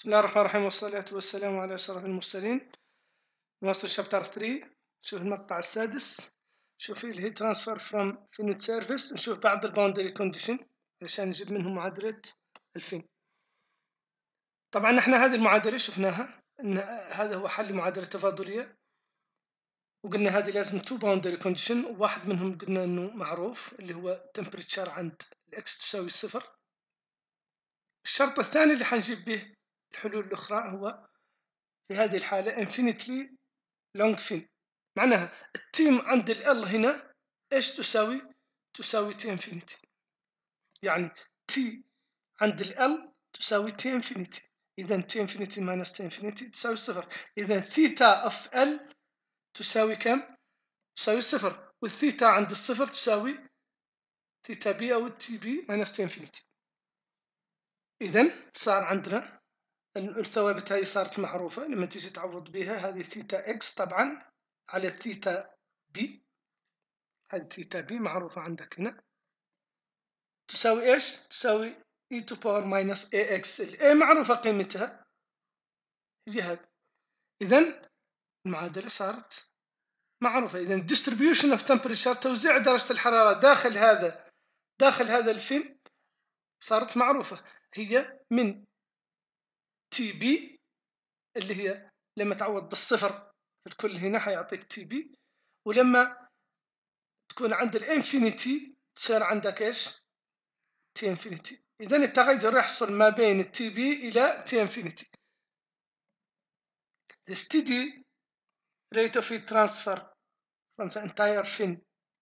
بسم الله الرحمن الرحيم والصلاة والسلام على أشرف المرسلين نواصل شابتر 3 نشوف المقطع السادس نشوف الهيد ترانسفير فروم فينيت سيرفيس نشوف بعض الباوندري كونديشن علشان نجيب منهم معادلة 2000 طبعا احنا هذه المعادلة شفناها ان هذا هو حل معادلة تفاضلية وقلنا هذه لازم تو باوندري كونديشن واحد منهم قلنا انه معروف اللي هو تمبريتشر عند الاكس تساوي صفر الشرط الثاني اللي حنجيب به الحلول الأخرى هو في هذه الحالة infinitely long fin معناها التيم عند ال هنا ايش تساوي؟ تساوي T infinity يعني T عند ال تساوي T infinity إذا T infinity minus T infinity تساوي صفر إذا ثيتا of L تساوي كم؟ تساوي صفر والثيتا عند الصفر تساوي ثيتا بي أو تي بي minus T infinity إذا صار عندنا الثوابت هاي صارت معروفة لما تيجي تعوض بها هذه ثيتا اكس طبعا على ثيتا بي هذه ثيتا بي معروفة عندك هنا تساوي ايش؟ تساوي اي تو باور ماينس اي اكس الاي معروفة قيمتها هي هذا اذا المعادلة صارت معروفة اذا distribution of temperature توزيع درجة الحرارة داخل هذا داخل هذا الفيلم صارت معروفة هي من تي بي اللي هي لما تعوض بالصفر في الكل هنا حيعطيك تي بي ولما تكون عند الانفينيتي تصير عندك ايش تي انفينيتي اذا التغير يحصل ما بين التي بي الى تي انفينيتي the steady rate of heat transfer from the entire fin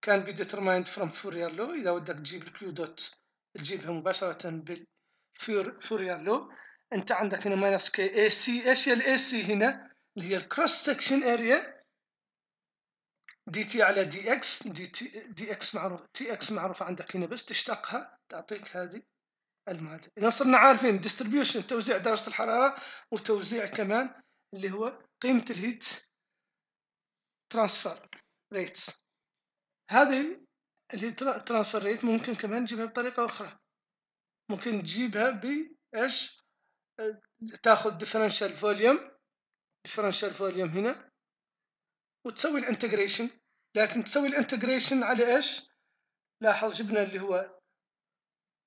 can be determined from Fourier law إذا ودك تجيب الكيو دوت تجيبها مباشرة بالفورير لو انت عندك هنا ماينس كي اي سي ايش هي الاي سي هنا اللي هي الكروس سكشن اريا دي تي على دي اكس دي تي دي اكس معروف تي اكس معروف عندك هنا بس تشتقها تعطيك هذه المعادله اذا صرنا عارفين ديستريبيوشن توزيع درجه الحراره وتوزيع كمان اللي هو قيمه الهيت ترانسفير ريت هذه الهيت ترانسفير ريت ممكن كمان نجيبها بطريقه اخرى ممكن نجيبها بايش تاخذ ديفرنشال فوليوم ديفرنشال فوليوم هنا وتسوي الانتجريشن لكن تسوي الانتجريشن على ايش لاحظ جبنا اللي هو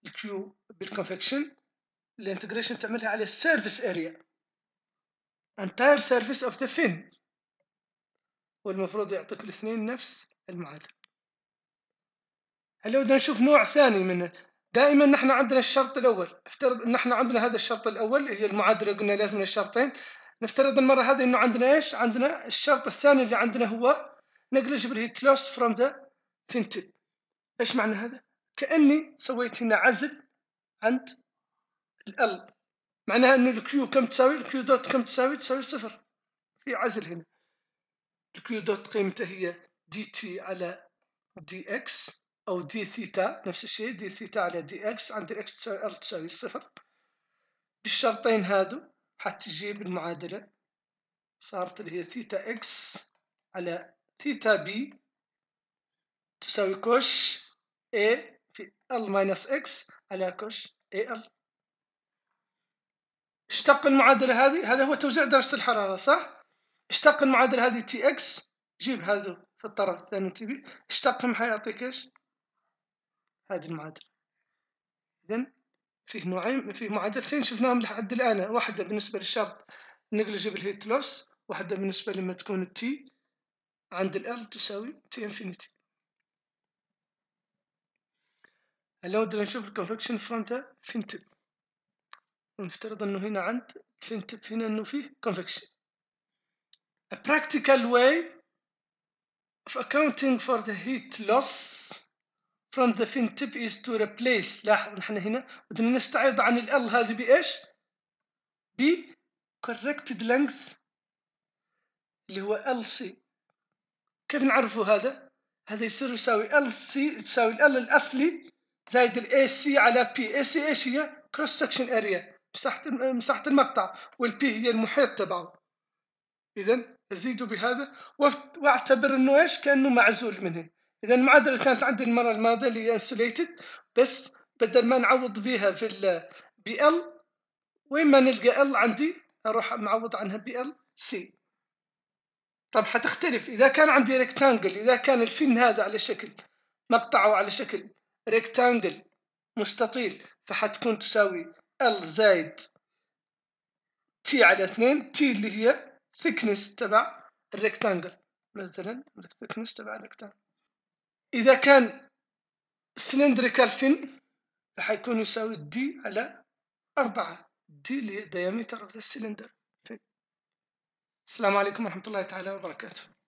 الكيو بالكونفكشن الانتجريشن تعملها على السيرفيس اريا entire surface of the fin والمفروض يعطيك الاثنين نفس المعادلة هلا بدنا نشوف نوع ثاني من دائما نحن عندنا الشرط الاول افترض نحن عندنا هذا الشرط الاول اللي المعادله قلنا لازم الشرطين نفترض المره هذه انه عندنا ايش عندنا الشرط الثاني اللي عندنا هو negligible heat loss from the ventil ايش معنى هذا كاني سويت هنا عزل عند ال معناها ان الكيو كم تساوي الكيو دوت كم تساوي تساوي صفر في عزل هنا الكيو دوت قيمته هي دي تي على دي اكس او دي ثيتا نفس الشيء دي ثيتا على دي اكس عند الاكس تساوي ار تساوي صفر بالشرطين هادو حتجيب المعادلة صارت اللي هي ثيتا اكس على ثيتا بي تساوي كوش اي في ال ماينس اكس على كوش ال اشتق المعادلة هذه هذا هو توزيع درجة الحرارة صح؟ اشتق المعادلة هذه تي اكس جيب هذا في الطرف الثاني تي بي اشتقهم حيعطيك ايش؟ هذه المعادلة إذن فيه نوعين فيه معادلتين شفناهم لحد الآن واحدة بالنسبة للشرط negligible هيت لوس واحدة بالنسبة لما تكون التي عند ال تساوي تي انفينيتي هلا ودنا نشوف الكونفكشن فرونت فينتب ونفترض انه هنا عند فينتب هنا انه فيه convection a practical way of accounting for the heat loss from the fin tip is to replace لاحظ نحن هنا بدنا نستعرض عن ال هذه بإيش؟ ب corrected length اللي هو LC كيف نعرفه هذا؟ هذا يصير يساوي LC تساوي ال الأصلي زائد ال AC على P AC إيش هي؟ cross section area مساحة مساحة المقطع P هي المحيط تبعه إذا أزيد بهذا واعتبر إنه إيش؟ كأنه معزول منه اذا المعادله كانت عندي المره الماضيه اللي هي isolated بس بدل ما نعوض فيها في ال بl وين ما نلقى ال عندي اروح معوض عنها ال سي طب حتختلف اذا كان عندي ريكتانجل اذا كان الفن هذا على شكل مقطعه على شكل ريكتانجل مستطيل فحتكون تساوي ال زائد تي على اثنين تي اللي هي ثيكنس تبع الريكتانجل مثلا الثيكنس تبع الريكتانجل إذا كان سلندريكال فين راح يكون يساوي دي على أربعة دي اللي هي ديامتر اوف ذا سلندر السلام عليكم ورحمة الله تعالى وبركاته